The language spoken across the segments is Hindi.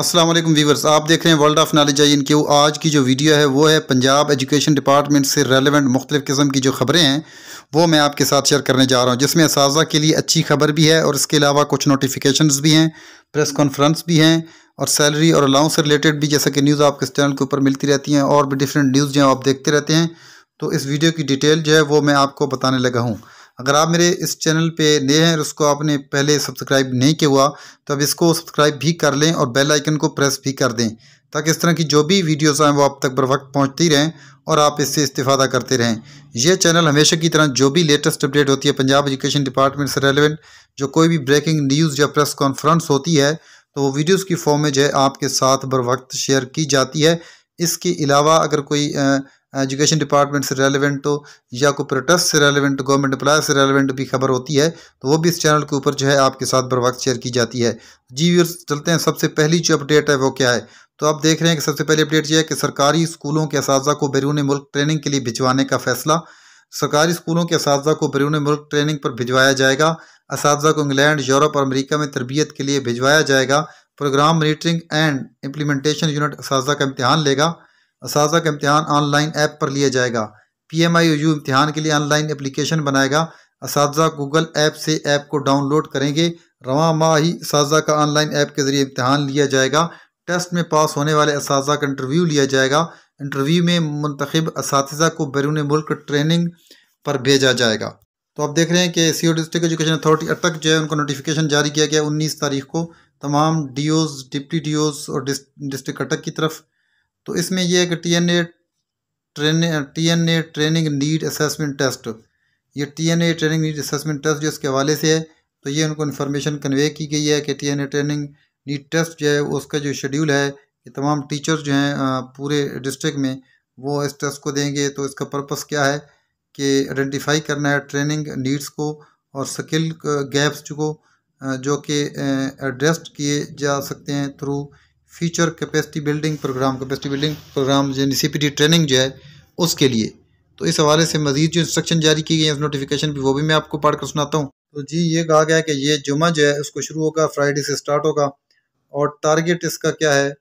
असलम व्यवर्स आप देख रहे हैं वर्ल्ड ऑफ नॉलेज आई इनके आज की जो वीडियो है वो है पंजाब एजुकेशन डिपार्टमेंट से रेलेवेंट मुख्तलिफ़ किस्म की जो ख़बरें हैं वो मैं आपके साथ शेयर करने जा रहा हूँ जिसमें इस के लिए अच्छी खबर भी है और इसके अलावा कुछ नोटिफिकेशन भी हैं प्रेस कॉन्फ्रेंस भी हैं और सैलरी और अलाउंस से रिलेटेड भी जैसा कि न्यूज़ आपके चैनल के ऊपर मिलती रहती हैं और भी डिफरेंट न्यूज़ जो आप देखते रहते हैं तो इस वीडियो की डिटेल जो है वो मैं आपको बताने लगा हूँ अगर आप मेरे इस चैनल पे नए हैं और उसको आपने पहले सब्सक्राइब नहीं किया हुआ तो अब इसको सब्सक्राइब भी कर लें और बेल आइकन को प्रेस भी कर दें ताकि इस तरह की जो भी वीडियोस आएँ वो आप तक बर वक्त पहुँचती रहें और आप इससे इस्तीफ़ा करते रहें यह चैनल हमेशा की तरह जो भी लेटेस्ट अपडेट होती है पंजाब एजुकेशन डिपार्टमेंट से रेलिवेंट जो कोई भी ब्रेकिंग न्यूज़ या प्रेस कॉन्फ्रेंस होती है तो वो वीडियोज़ की फॉर्म में जो है आपके साथ बर वक्त शेयर की जाती है इसके अलावा अगर कोई एजुकेशन डिपार्टमेंट से रेलिवेंट हो या कोई प्रोटेस्ट से रेलिवेंट गवर्नमेंट एम्प्लॉय से रेलिवेंट भी खबर होती है तो वो भी इस चैनल के ऊपर जो है आपके साथ बर वक्त शेयर की जाती है जी व्यूर्स चलते हैं सबसे पहली जो अपडेट है वो क्या है तो आप देख रहे हैं कि सबसे पहली अपडेट ये है कि सरकारी स्कूलों के इस को बैरून मुल्क ट्रेनिंग के लिए भिजवाने का फैसला सरकारी स्कूलों के इस को बैरून मुल्क ट्रेनिंग पर भिजवाया जाएगा इस को इंग्लैंड यूरोप और अमरीका में तरबियत के लिए भिजवाया जाएगा program monitoring and implementation unit इस का इम्तहान लेगा इस का इम्तहान ऑनलाइन ऐप पर लिया जाएगा पी एम आई यू इम्तहान के लिए ऑनलाइन एप्लीकेशन बनाएगा इस गूगल ऐप से ऐप को डाउनलोड करेंगे रवा माह ही इस का ऑनलाइन ऐप के ज़रिए इम्तहान लिया जाएगा टेस्ट में पास होने वाले इस का इंटरव्यू लिया जाएगा इंटरव्यू में मंतखब इस को बैरून मुल्क ट्रेनिंग पर भेजा जाएगा तो आप देख रहे हैं कि C O district education authority Attock जो है उनको नोटिफिकेशन जारी किया गया उन्नीस तारीख को तमाम D Os deputy D Os और डिस्ट्रिक्ट अटक की तरफ तो इसमें यह है कि T N A training T N A training need assessment test ये T N A training need assessment test जो इसके हवाले से है तो ये उनको इन्फॉर्मेशन कन्वे की गई है कि T N A training need test जो है उसका जो शेड्यूल है कि तमाम टीचर्स जो हैं पूरे डिस्ट्रिक्ट में वो इस टेस्ट को देंगे तो इसका पर्पस क्या है कि आइडेंटिफाई करना है ट्रेनिंग नीड्स को और स्किल गैप्स को जो कि एड्रेस्ड किए जा सकते हैं through future capacity building program capacity building program यानी सी ट्रेनिंग जो है उसके लिए तो इस हवाले से मजीद जो इंस्ट्रक्शन जारी की गई है नोटिफिकेशन भी वो भी मैं आपको पढ़कर सुनाता हूँ तो जी ये कहा गया है कि ये जुमा जो है उसको शुरू होगा फ्राइडे से स्टार्ट होगा और टारगेट इसका क्या है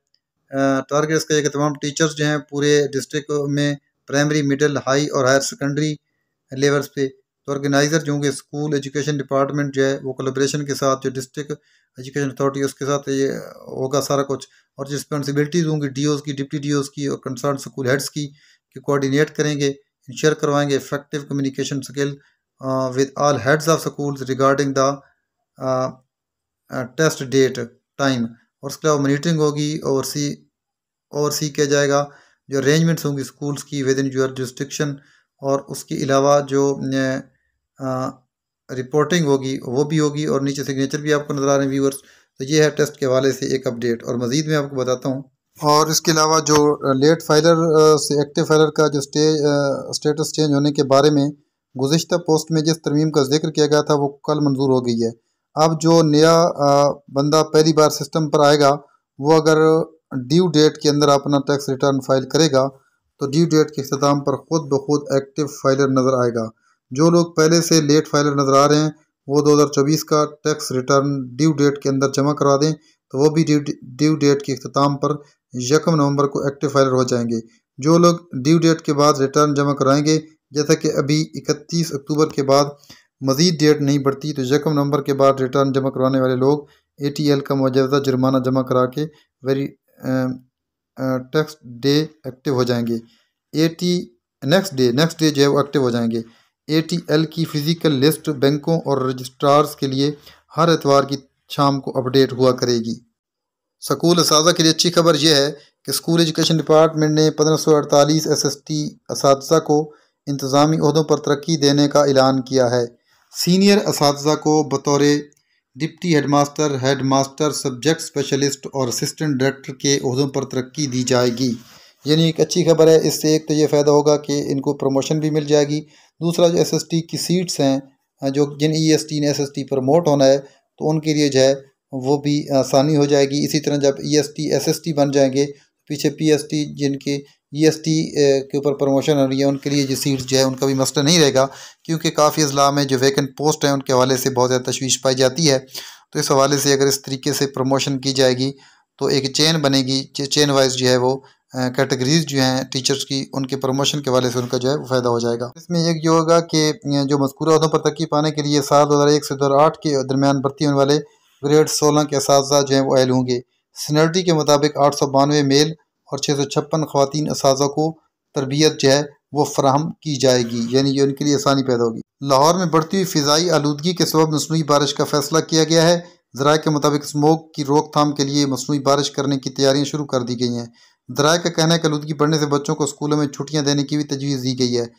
टारगेट इसका यह तमाम टीचर्स जो हैं पूरे डिस्ट्रिक्ट में प्राइमरी मिडिल हाई और हायर सेकेंडरी लेवल्स पे तो ऑर्गेनाइज़र जो होंगे स्कूल एजुकेशन डिपार्टमेंट जो है वो कोलेब्रेशन के साथ जो डिस्ट्रिक्ट एजुकेशन अथॉरिटी उसके साथ ये होगा सारा कुछ और जो रिस्पॉन्सिबिलिटीज़ होंगी डी की डिप्टी डी की और कंसर्न स्कूल हेड्स की कि कोऑर्डिनेट करेंगे इंश्योर करवाएंगे effective communication skill with all heads of schools regarding the test date time और उसके अलावा मोनिटरिंग होगी और सी और सी किया जाएगा जो अरेंजमेंट्स होंगी स्कूल्स की विद इन यूर जुस्टिक्शन और उसके अलावा जो uh, रिपोर्टिंग होगी वो भी होगी और नीचे सिग्नेचर भी आपको नज़र आ रहे हैं व्यूवर्स तो ये है टेस्ट के हवाले से एक अपडेट और मज़ीद मैं आपको बताता हूँ और इसके अलावा जो लेट फाइलर से एक्टिव फाइलर का जो स्टे स्टेटस चेंज होने के बारे में गुज्त पोस्ट में जिस तरमीम का जिक्र किया गया था वो कल मंजूर हो गई है अब जो नया बंदा पहली बार सिस्टम पर आएगा वो अगर ड्यू डेट के अंदर अपना टैक्स रिटर्न फाइल करेगा तो ड्यू डेट के अख्ताम पर ख़ुद ब खुद एक्टिव फाइलर नज़र आएगा जो लोग पहले से लेट फाइलर नज़र आ रहे हैं वो 2024 का टैक्स रिटर्न ड्यू डेट के अंदर जमा करवा दें तो वो भी ड्यू डेट के अख्ताम पर यकम नवंबर को एक्टिव फाइलर हो जाएंगे जो लोग ड्यू डेट के बाद रिटर्न जमा कराएंगे जैसा कि अभी 31 अक्टूबर के बाद मज़ीद डेट नहीं बढ़ती तो यकम नवंबर के बाद रिटर्न जमा करवाने वाले लोग ए टी एल का मुजवजा जुर्माना जमा करा के वेरी टैक्स डे एक्टिव हो जाएंगे A T next day next day जो है वो एक्टिव हो जाएंगे एटीएल की फिजिकल लिस्ट बैंकों और रजिस्ट्रार्स के लिए हर एतवार की शाम को अपडेट हुआ करेगी स्कूल इस के लिए अच्छी खबर यह है कि स्कूल एजुकेशन डिपार्टमेंट ने पंद्रह सौ अड़तालीस एस एस टी इस को इंतज़ामी अहदों पर तरक्की देने का ऐलान किया है सीनियर इस को बतौर deputy headmaster headmaster subject specialist और असिस्टेंट डायरेक्टर के अहदों पर तरक्की दी जाएगी यानी एक अच्छी खबर है इससे एक तो ये फ़ायदा होगा कि इनको प्रमोशन भी मिल जाएगी दूसरा जो एस की सीट्स हैं जो जिन ई एस टी ने एस प्रमोट होना है तो उनके लिए जो है वो भी आसानी हो जाएगी इसी तरह जब E S T S S T बन जाएंगे पीछे पी एस टी जिनके ई एस टी के ऊपर प्रमोशन हो रही है उनके लिए जो सीट्स जो है उनका भी मसला नहीं रहेगा क्योंकि काफ़ी अजला में जो वैकेंट पोस्ट हैं उनके हवाले से बहुत ज़्यादा तशवीश पाई जाती है तो इस हवाले से अगर इस तरीके से प्रमोशन की जाएगी तो एक चेन बनेगी चेन वाइज जो है वो कैटेगरीज़ जो हैं टीचर्स की उनके प्रमोशन के वाले से उनका जो है वो फ़ायदा हो जाएगा इसमें एक ये होगा कि जो मजकूर अहदों पर तरक्की पाने के लिए साल दो हज़ार एक से दो हज़ार आठ के दरमियान भर्ती होने वाले ग्रेड सोलह के इस जो हैं वो अहल होंगे सीनियरिटी के मुताबिक आठ सौ बानवे मेल और छः सौ छप्पन ख़वान इस को तरबियत जो है वो फ्राहम की जाएगी यानी ये उनके लिए आसानी पैदा होगी लाहौर में बढ़ती हुई फ़िज़ाई आलूदगी के सबब मसनू बारिश का फ़ैसला किया गया है ज़रा के मुताबिक स्मोक की रोकथाम के लिए मसनू बारिश करने की तैयारियाँ शुरू कर दी गई हैं जराए का कहना है कि आलूदगी बढ़ने से बच्चों को स्कूलों में छुट्टियाँ देने की भी तजवीज़ दी गई है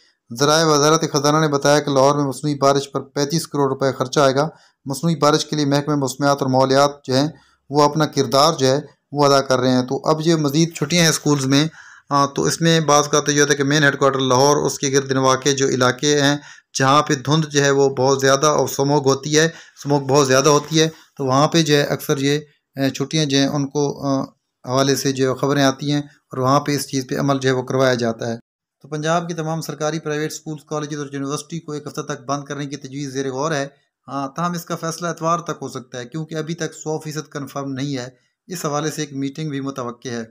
जराए वजारत खजाना ने बताया कि लाहौर में मसनू बारिश पर पैंतीस करोड़ रुपये खर्चा आएगा मसनू बारिश के लिए महकमे मौसमियात और मौलियात जो हैं वो अपना किरदार जो है वो अदा कर रहे हैं तो अब ये मज़ीद छुट्टियाँ हैं स्कूल्स में आ, तो इसमें बाज़ का तो यह है कि मेन हेड लाहौर उसके गिरद वाक़ जो इलाके हैं जहाँ पे धुंध जो है वो बहुत ज़्यादा और स्मोक होती है स्मोक बहुत ज़्यादा होती है तो वहाँ पे जो है अक्सर ये छुट्टियाँ जो हैं उनको हवाले से जो ख़बरें आती हैं और वहाँ पर इस चीज़ पर अमल जो है वो करवाया जाता है तो पंजाब की तमाम सरकारी प्राइवेट स्कूल कॉलेज और यूनिवर्सिटी को एक हफ्ते तक बंद करने की तजवीज़ ज़ेर गौर है हाँ तहम इसका फैसला एतवार तक हो सकता है क्योंकि अभी तक सौ फ़ीसद कन्फर्म नहीं है इस हवाले से एक मीटिंग भी मुतव है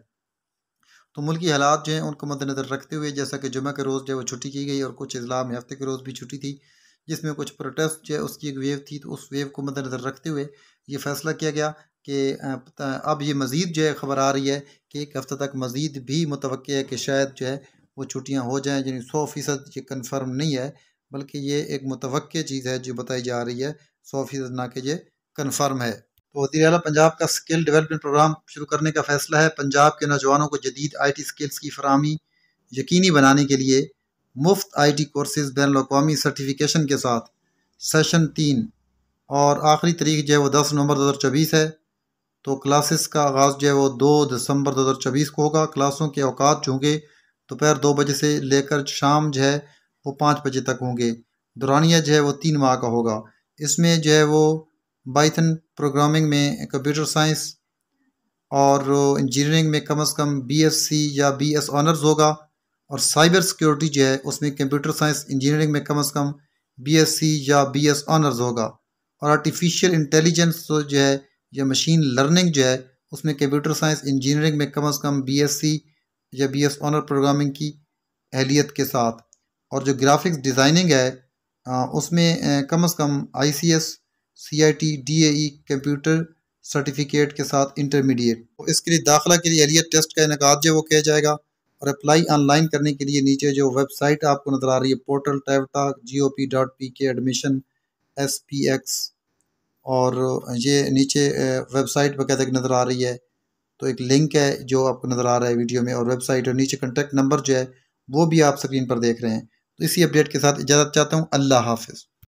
तो मुल्की हालात जो हैं उनको मद्दनज़र रखते हुए जैसा कि जुमे के रोज़ जो है वो छुट्टी की गई और कुछ अजला में हफ्ते के रोज़ भी छुट्टी थी जिसमें कुछ प्रोटेस्ट जो है उसकी एक वेव थी तो उस वेव को मद्दनज़र रखते हुए ये फैसला किया गया कि अब ये मज़ीद जो है ख़बर आ रही है कि एक हफ़्ते तक मज़ीद भी मुतव है कि शायद जो है वो छुट्टियाँ हो जाएँ यानी सौ फ़ीसद ये कन्फर्म नहीं है बल्कि ये एक मुतव चीज़ है जो बताई जा रही है सौ फ़ीसद ना कि ये कन्फर्म है तो वजी अला पंजाब का स्किल डेवलपमेंट प्रोग्राम शुरू करने का फ़ैसला है पंजाब के नौजवानों को जदीद आई टी स्किल्स की फरहमी यकीनी बनाने के लिए मुफ्त आई टी कोर्सेज़ बैन अवी सर्टिफिकेशन के साथ सेशन तीन और आखिरी तारीख जो है वह दस नवंबर दो हज़ार चौबीस है तो क्लासेस का आगाज़ जो है वो दो दिसंबर चौबीस को होगा क्लासों के अवकात जो होंगे दोपहर दो बजे से लेकर शाम जो है वो पाँच बजे तक होंगे दुरानिया जो है वो तीन माह का होगा इसमें जो है वो बाइथन प्रोग्रामिंग में कंप्यूटर साइंस और इंजीनियरिंग में कम अज़ कम बीएससी या बीएस ऑनर्स होगा और साइबर सिक्योरिटी जो है उसमें कंप्यूटर साइंस इंजीनियरिंग में कम अज़ कम बीएससी या बीएस ऑनर्स होगा और आर्टिफिशियल इंटेलिजेंस जो है या मशीन लर्निंग जो है उसमें कंप्यूटर साइंस इंजीनियरिंग में कम अज़ कम बीएससी या बीएस ऑनर प्रोग्रामिंग की अहलियत के साथ और जो ग्राफिक्स डिज़ाइनिंग है उसमें कम अज़ कम I C S C I T D A computer certificate के साथ इंटरमीडिएट तो इसके लिए दाखिला के लिए अहलियत टेस्ट का इनका जो वो किया जाएगा और अप्लाई ऑनलाइन करने के लिए नीचे जो वेबसाइट आपको नज़र आ रही है portal TEVTA G O P dot P K admission S P X और ये नीचे वेबसाइट वगैरह नज़र आ रही है तो एक लिंक है जो आपको नज़र आ रहा है वीडियो में और वेबसाइट और नीचे कंटेक्ट नंबर जो है वो भी आप स्क्रीन पर देख रहे हैं तो इसी अपडेट के साथ इजाज़त चाहता हूँ अल्लाह हाफिज़